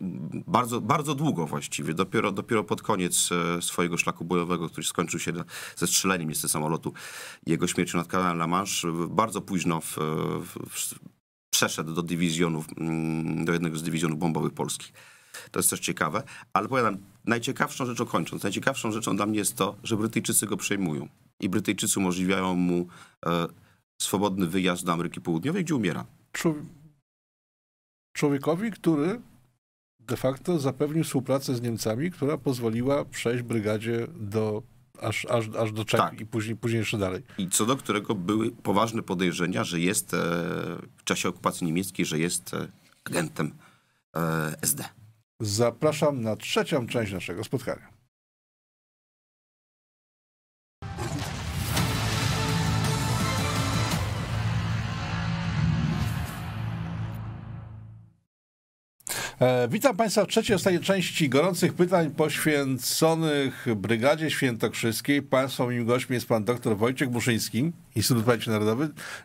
bardzo, bardzo długo właściwie. Dopiero, dopiero pod koniec swojego szlaku bojowego, który skończył się ze strzeleniem niestety samolotu, jego śmiercią nad kanałem La Manche, bardzo późno w, w, przeszedł do dywizjonów, mm, do jednego z dywizjonów bombowych polskich. To jest coś ciekawe, ale powiadam, najciekawszą rzeczą kończąc, najciekawszą rzeczą dla mnie jest to, że Brytyjczycy go przejmują i Brytyjczycy umożliwiają mu e, swobodny wyjazd do Ameryki Południowej, gdzie umiera. Człowiekowi, który de facto zapewnił współpracę z Niemcami, która pozwoliła przejść brygadzie do, aż, aż, aż do Czech tak. i później, później jeszcze dalej. I co do którego były poważne podejrzenia, że jest e, w czasie okupacji niemieckiej, że jest e, agentem e, SD. Zapraszam na trzecią część naszego spotkania. E, witam Państwa w trzeciej, ostatniej części gorących pytań poświęconych Brygadzie Świętokrzyskiej. Państwo moim gościem jest pan dr Wojciech Muszyński Instytut Pamięci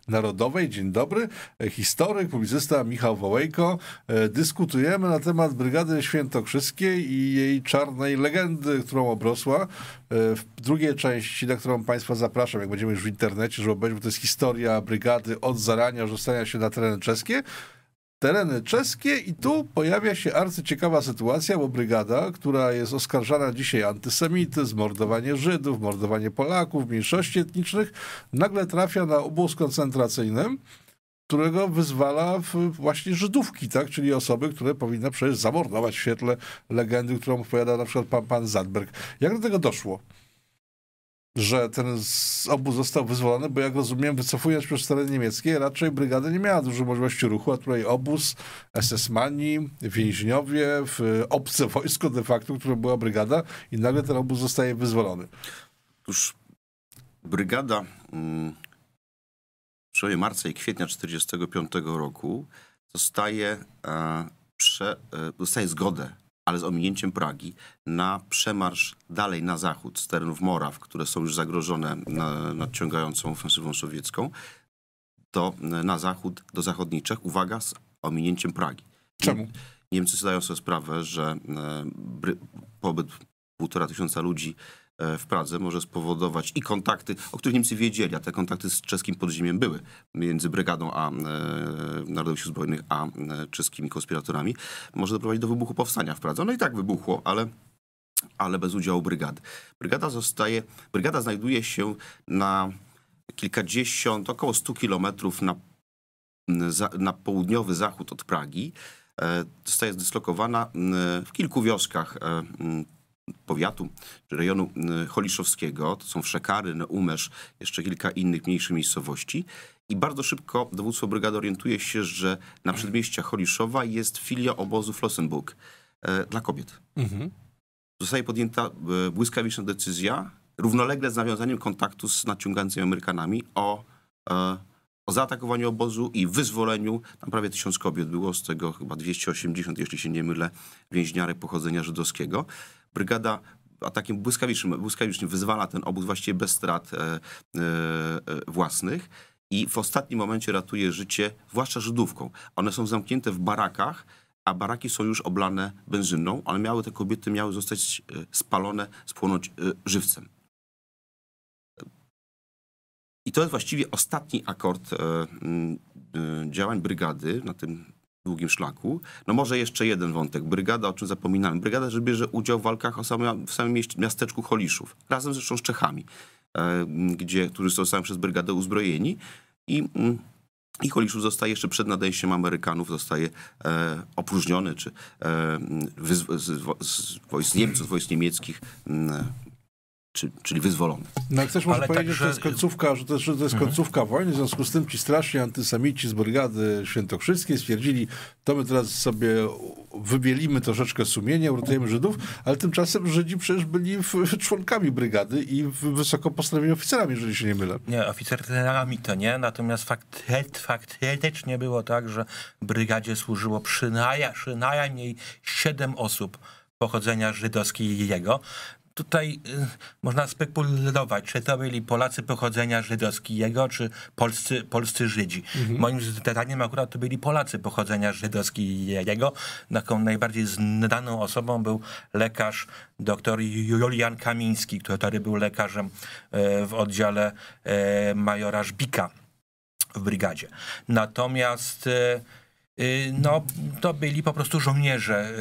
Narodowej. Dzień dobry. E, historyk, publicysta Michał Wołejko. E, dyskutujemy na temat Brygady Świętokrzyskiej i jej czarnej legendy, którą obrosła. W drugiej części, na którą Państwa zapraszam, jak będziemy już w internecie, żeby obejrzeć, bo to jest historia brygady od zarania, rzucania się na tereny czeskie tereny czeskie i tu pojawia się arcyciekawa sytuacja, bo brygada, która jest oskarżana dzisiaj antysemityzm, mordowanie Żydów, mordowanie Polaków, mniejszości etnicznych, nagle trafia na obóz koncentracyjny, którego wyzwala właśnie Żydówki, tak? czyli osoby, które powinna przecież zamordować w świetle legendy, którą opowiada na przykład pan, pan Zadberg. Jak do tego doszło? że ten obóz został wyzwolony, bo jak rozumiem, wycofując się przez tereny niemieckie, raczej brygada nie miała dużo możliwości ruchu, a tutaj obóz, SS-mani, więźniowie, obce wojsko de facto, które była brygada i nagle ten obóz zostaje wyzwolony. Otóż brygada mm, w przełomie marca i kwietnia 1945 roku zostaje, e, prze, e, dostaje zgodę ale z ominięciem Pragi, na przemarsz dalej na zachód z terenów Moraw, które są już zagrożone nadciągającą ofensywą sowiecką, do, e, na zachód, do zachodnich Czech, uwaga, z ominięciem Pragi. Czemu? Niemcy zdają sobie sprawę, że e, pobyt półtora tysiąca ludzi E, w Pradze może spowodować i kontakty, o których Niemcy wiedzieli, a te kontakty z czeskim podziemiem były między brygadą a e, Narodowych Sił Zbrojnych, a e, czeskimi konspiratorami, może doprowadzić do wybuchu powstania w Pradze. No i tak wybuchło, ale ale bez udziału brygady. Brygada zostaje, brygada znajduje się na kilkadziesiąt, około 100 kilometrów na, na południowy zachód od Pragi. E, zostaje zdyslokowana w kilku wioskach powiatu czy rejonu y, Holiszowskiego, to są Wszekary, no, Umerz, jeszcze kilka innych mniejszych miejscowości. I bardzo szybko dowództwo brygady orientuje się, że na przedmieściach Holiszowa jest filia obozu Flossenburg e, dla kobiet. Mhm. Zostaje podjęta e, błyskawiczna decyzja, równolegle z nawiązaniem kontaktu z naciągającymi Amerykanami o, e, o zaatakowaniu obozu i wyzwoleniu. Tam prawie tysiąc kobiet było, z tego chyba 280, jeśli się nie mylę, więźniarek pochodzenia żydowskiego brygada atakiem błyskawicznym, błyskawicznym wyzwala ten obóz właściwie bez strat e, e, e, własnych i w ostatnim momencie ratuje życie, zwłaszcza Żydówką. One są zamknięte w barakach, a baraki są już oblane benzyną. Ale miały, te kobiety miały zostać spalone, spłonąć żywcem. I to jest właściwie ostatni akord działań brygady na tym długim szlaku. No może jeszcze jeden wątek. Brygada, o czym zapominałem. Brygada że bierze udział w walkach o same, w samym miasteczku Holiszów, razem zresztą z Czechami, e, gdzie, którzy zostają przez brygadę uzbrojeni. I, mm, i Holiszów zostaje jeszcze przed nadejściem Amerykanów, zostaje e, opróżniony, czy e, wyz, z, z, z, wojsk Niemców, wojsk niemieckich mm, e, czyli wyzwolony. No jak może Ale powiedzieć, tak, że... to jest końcówka, że to, że to jest mhm. wojny, w związku z tym ci straszni antysamici z brygady świętokrzyskiej stwierdzili, to my teraz sobie wybielimy troszeczkę sumienia, uratujemy Żydów, ale tymczasem Żydzi przecież byli w, członkami brygady i wysoko postawieni oficerami, jeżeli się nie mylę. Nie, oficerami to nie, natomiast faktet, faktycznie było tak, że brygadzie służyło przynajmniej siedem osób pochodzenia żydowskiego tutaj y, można spekulować, czy to byli Polacy pochodzenia żydowskiego, czy polscy, polscy Żydzi. Mhm. Moim zdaniem akurat to byli Polacy pochodzenia żydowskiego. Taką najbardziej znaną osobą był lekarz dr Julian Kamiński, który był lekarzem e, w oddziale e, majora Żbika w brygadzie. Natomiast e, y, no, to byli po prostu żołnierze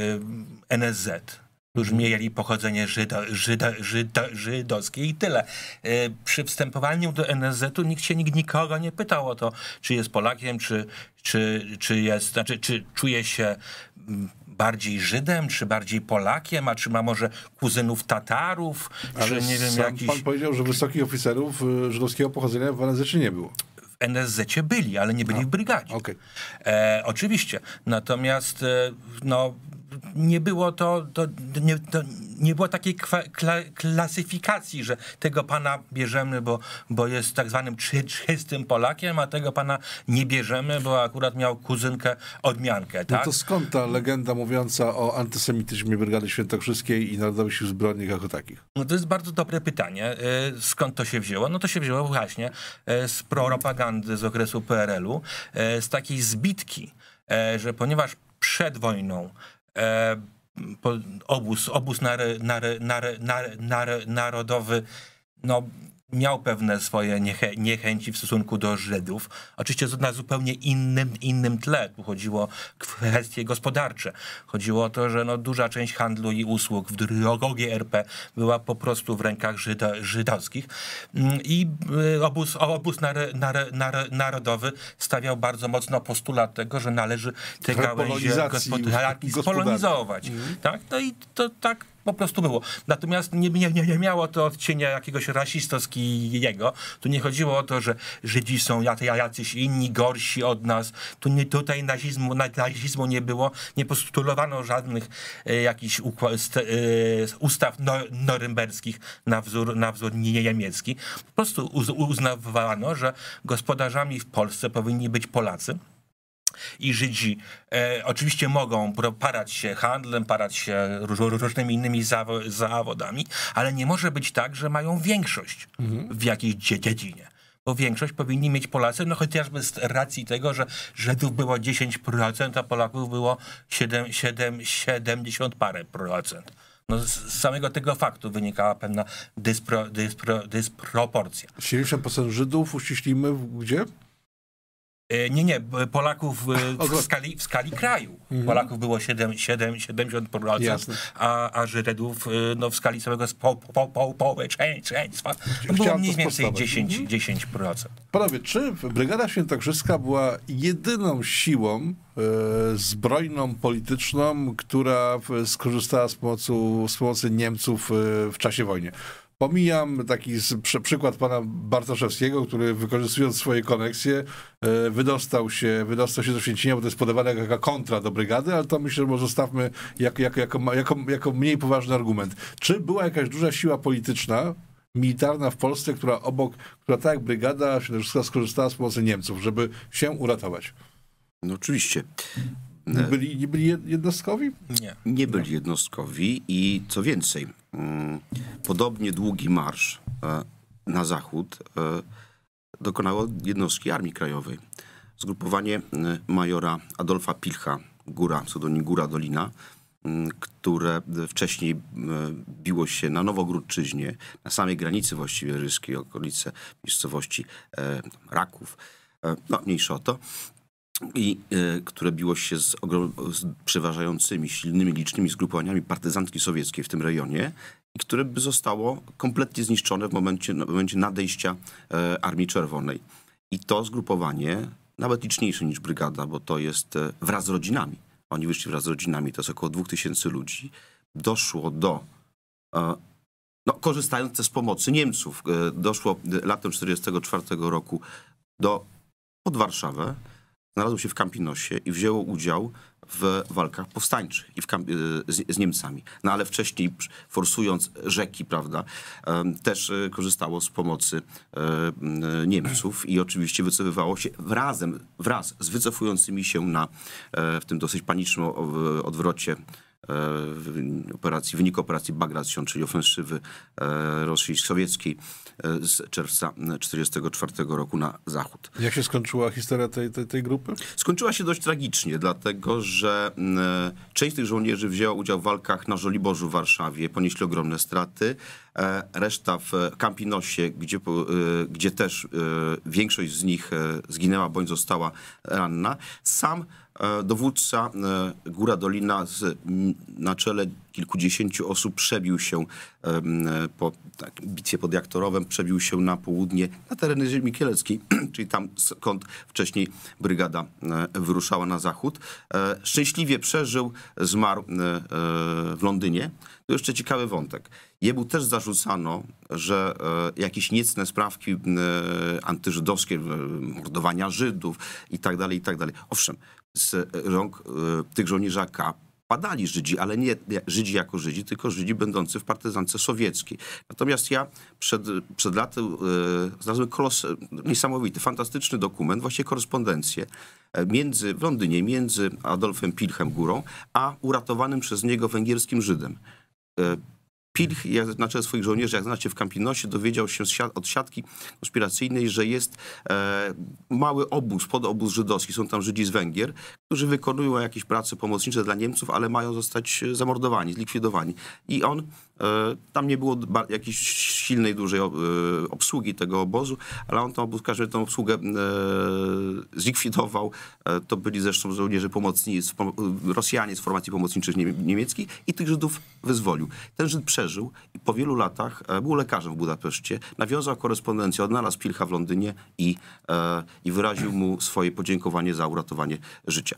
NSZ którzy mieli pochodzenie Żydo, Żydo, Żydo, żydowskie i tyle. E, przy wstępowaniu do NSZ-u nikt się nikt nikogo nie pytał o to, czy jest Polakiem, czy, czy, czy jest, znaczy, czy czuje się mm, bardziej Żydem, czy bardziej Polakiem, a czy ma może kuzynów Tatarów, Ale czy nie wiem jakiś... pan powiedział, że wysokich oficerów y, żydowskiego pochodzenia w NSZ nie było. W NSZ byli, ale nie byli w brygadzie. Okay. E, oczywiście. Natomiast e, no, nie było to, to, nie, to nie było takiej kwa, kla, klasyfikacji, że tego pana bierzemy, bo, bo jest tak zwanym czystym Polakiem, a tego pana nie bierzemy, bo akurat miał kuzynkę odmiankę. No tak? No to skąd ta legenda mówiąca o antysemityzmie Brygady Świętokrzyskiej i Narodowych Sił Zbrojnych jako takich? No to jest bardzo dobre pytanie. Y, skąd to się wzięło? No to się wzięło właśnie y, z propagandy z okresu PRL-u, y, z takiej zbitki, że ponieważ przed wojną E, obóz, obóz narodowy no, miał pewne swoje niechę, niechęci w stosunku do Żydów. Oczywiście na zupełnie innym, innym tle. Tu chodziło o kwestie gospodarcze. Chodziło o to, że no, duża część handlu i usług w drogogie RP była po prostu w rękach żydowskich. Mm, I y, obóz, obóz nar, nar, nar, narodowy stawiał bardzo mocno postulat tego, że należy te gałęzie gospodarki spolonizować. Mm. Tak? No i to tak po prostu było. Natomiast nie, nie, nie miało to odcienia jakiegoś rasistowskiego. Tu nie chodziło o to, że Żydzi są jacyś inni, gorsi od nas. Tu nie, tutaj nazizmu, nazizmu nie było. Nie postulowano żadnych e, jakichś e, ustaw no, norymberskich na wzór, na wzór niemiecki. Po prostu uz, uznawano, że gospodarzami w Polsce powinni być Polacy i Żydzi e, oczywiście mogą parać się handlem, parać się różnymi innymi zawo- zawodami, ale nie może być tak, że mają większość mhm. w jakiejś dziedzinie bo większość powinni mieć Polacy, no chociażby z racji tego, że Żydów było 10%, a Polaków było 7, 7, 70 parę procent. No z samego tego faktu wynikała pewna dyspro, dyspro, dysproporcja. 70% Żydów uściślimy gdzie? E, nie, nie, Polaków e, w skali, w skali kraju. Mhm. Polaków było 7, 7, 70%, procent, a, a Żydów e, no, w skali całego po, po, po, społeczeństwa było mniej więcej 10, mhm. 10%. Panowie, czy Brygada Świętokrzyska była jedyną siłą e, zbrojną, polityczną, która skorzystała z, pomocy, z pomocy Niemców w czasie wojny? Pomijam taki przykład pana Bartoszewskiego, który wykorzystując swoje koneksje e, wydostał się, wydostał się do Święcina, bo to jest podawane jako kontra do brygady, ale to myślę, że zostawmy jako, jako, jako, jako, jako mniej poważny argument. Czy była jakaś duża siła polityczna militarna w Polsce, która obok, która tak jak brygada Świętokrzyska skorzystała z pomocy Niemców, żeby się uratować. No oczywiście. Nie byli, nie byli jednostkowi? Nie. Nie byli jednostkowi i co więcej, mm, podobnie długi marsz e, na zachód e, dokonało jednostki Armii Krajowej. Zgrupowanie e, majora Adolfa Pilcha, Góra, pseudonim Góra Dolina, mm, które wcześniej biło się na Nowogródczyźnie, na samej granicy właściwie ryskiej, okolice miejscowości Raków, no mniejsza o to, i y, które biło się z, z, przeważającymi, silnymi, licznymi zgrupowaniami partyzantki sowieckiej w tym rejonie i które by zostało kompletnie zniszczone w momencie, w momencie nadejścia e, Armii Czerwonej. I to zgrupowanie, nawet liczniejsze niż brygada, bo to jest e, wraz z rodzinami, oni wyszli wraz z rodzinami, to jest około 2000 ludzi, doszło do e, no, korzystając z pomocy Niemców, doszło latem 1944 roku do, pod Warszawę, znalazł się w Campinosie i wzięło udział w walkach powstańczych i w, y, z, z, Niemcami. No ale wcześniej, forsując rzeki, prawda, też y, korzystało z pomocy y, Niemców i oczywiście wycofywało się razem, wraz z wycofującymi się na, e, w tym dosyć panicznym odwrocie e, operacji, wyniku operacji Bagration, czyli ofensywy e, rosyjsko-sowieckiej z czerwca 1944 roku na zachód. Jak się skończyła historia tej, tej, tej grupy? Skończyła się dość tragicznie, dlatego że e, część tych żołnierzy wzięła udział w walkach na Żoliborzu w Warszawie, ponieśli ogromne straty. E, reszta w Kampinosie, gdzie, e, gdzie też większość z nich zginęła bądź została ranna. Sam E, dowódca e, Góra Dolina z, na czele kilkudziesięciu osób przebił się e, po tak, bitwie pod Jaktorowem, przebił się na południe, na tereny ziemi kieleckiej, czyli tam skąd wcześniej brygada wyruszała na zachód. Szczęśliwie przeżył, zmarł w Londynie. To jeszcze ciekawy wątek. Jemu też zarzucano, że jakieś niecne sprawki antyżydowskie, mordowania Żydów i tak dalej, i tak dalej. Owszem, z rąk e, tych żołnierzy AK padali Żydzi, ale nie Żydzi jako Żydzi, tylko Żydzi będący w partyzance sowieckiej. Natomiast ja przed, przed laty e, znalazłem kolos, e, niesamowity, fantastyczny dokument, właśnie korespondencję między, w Londynie między Adolfem Pilchem Górą, a uratowanym przez niego węgierskim Żydem. Pilch, jak znaczy swoich żołnierzy, jak znacie w Campinosie, dowiedział się od siatki konspiracyjnej, że jest e, mały obóz, podobóz żydowski, są tam Żydzi z Węgier, którzy wykonują jakieś prace pomocnicze dla Niemców, ale mają zostać zamordowani, zlikwidowani. I on E, tam nie było jakiejś silnej, dużej e, obsługi tego obozu, ale on tą, każdy tą obsługę e, zlikwidował. To byli zresztą żołnierze pomocnicy, Rosjanie z formacji pomocniczych niemieckich i tych Żydów wyzwolił. Ten Żyd przeżył i po wielu latach był lekarzem w Budapeszcie, nawiązał korespondencję, odnalazł Pilcha w Londynie i, i wyraził mu swoje podziękowanie za uratowanie życia.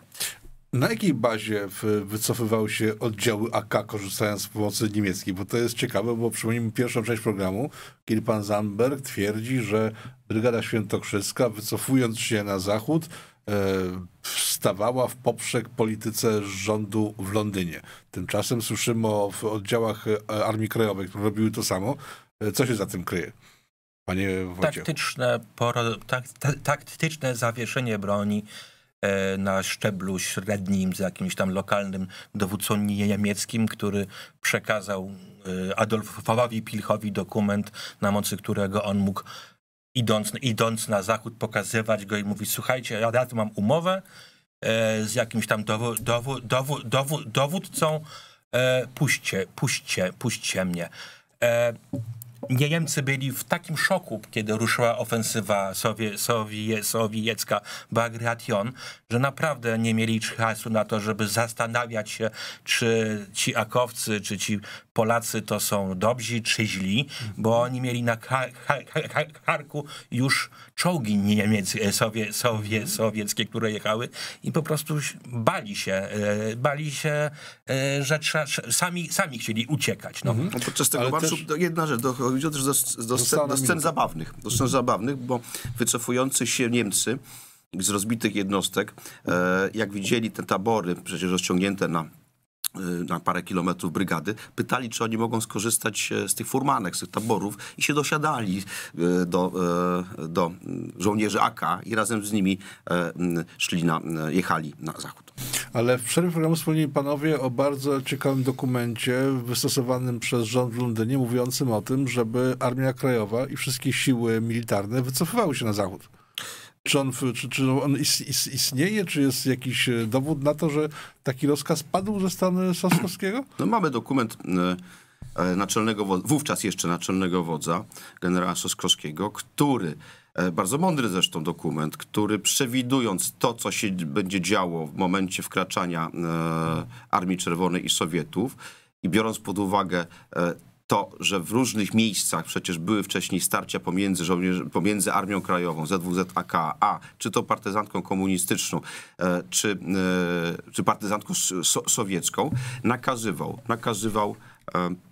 Na jakiej bazie wycofywały się oddziały AK, korzystając z pomocy niemieckiej? Bo to jest ciekawe, bo przypomnijmy pierwszą część programu, kiedy pan Zamberg twierdzi, że Brygada Świętokrzyska, wycofując się na zachód, e, wstawała w poprzek polityce rządu w Londynie. Tymczasem słyszymy o oddziałach e, Armii Krajowej, które robiły to samo. E, co się za tym kryje? Panie Taktyczne, poro, tak, ta, taktyczne zawieszenie broni E, na szczeblu średnim z jakimś tam lokalnym dowódcą niemieckim, który przekazał e, Adolfowi Pilchowi dokument, na mocy którego on mógł idąc, idąc na zachód pokazywać go i mówić słuchajcie, ja mam umowę e, z jakimś tam dowo, dowo, dowo, dowo, dowódcą, puśćcie, puśćcie, puśćcie mnie. Niemcy byli w takim szoku, kiedy ruszyła ofensywa sowie, sowie, sowiecka Bagration, że naprawdę nie mieli czasu na to, żeby zastanawiać się, czy ci akowcy, czy ci Polacy to są dobrzy czy źli, bo oni mieli na karku już czołgi niemieckie, sowie, sowie, sowieckie, które jechały i po prostu bali się, e, bali się, e, że sami, sami chcieli uciekać. No. Mhm. Podczas tego Ale marszu też... jedna rzecz, dochodzi też do, do, scen, do scen zabawnych, do scen mhm. zabawnych, bo wycofujący się Niemcy z rozbitych jednostek, e, jak widzieli te tabory przecież rozciągnięte na na parę kilometrów brygady, pytali, czy oni mogą skorzystać e, z tych furmanek, z tych taborów i się dosiadali e, do, e, do mm, żołnierzy AK i razem z nimi mm, szli na, jechali na zachód. Ale w przerwie programu wspomnieli panowie o bardzo ciekawym dokumencie wystosowanym przez rząd w Londynie, mówiącym o tym, żeby Armia Krajowa i wszystkie siły militarne wycofywały się na zachód. Czy on, czy, czy on istnieje? Czy jest jakiś e, dowód na to, że taki rozkaz padł ze strony Saskowskiego? No mamy dokument e, e, naczelnego, wówczas jeszcze naczelnego wodza, generała Saskowskiego, który bardzo mądry zresztą dokument, który przewidując to, co się będzie działo w momencie wkraczania Armii Czerwonej i Sowietów i biorąc pod uwagę to, że w różnych miejscach przecież były wcześniej starcia pomiędzy, pomiędzy Armią Krajową, ZWZAK, a czy to partyzantką komunistyczną, e, czy, e, czy partyzantką so sowiecką, nakazywał, nakazywał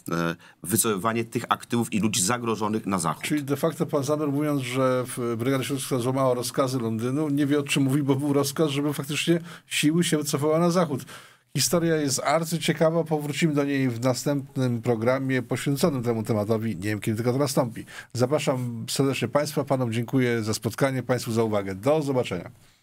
e, wycofywanie tych aktywów i ludzi zagrożonych na zachód. Czyli de facto pan Zamer mówiąc, że Brygada Śląska złamała rozkazy Londynu, nie wie o czym mówi, bo był rozkaz, żeby faktycznie siły się wycofała na zachód. Historia jest arcy ciekawa, powrócimy do niej w następnym programie poświęconym temu tematowi. Nie wiem, kiedy tylko to nastąpi. Zapraszam serdecznie Państwa, Panom dziękuję za spotkanie, Państwu za uwagę. Do zobaczenia.